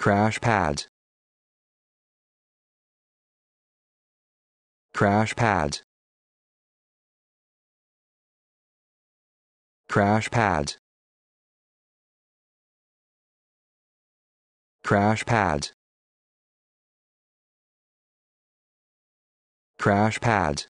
Crash pads. Crash pads. Crash pads. Crash pads. Crash pads.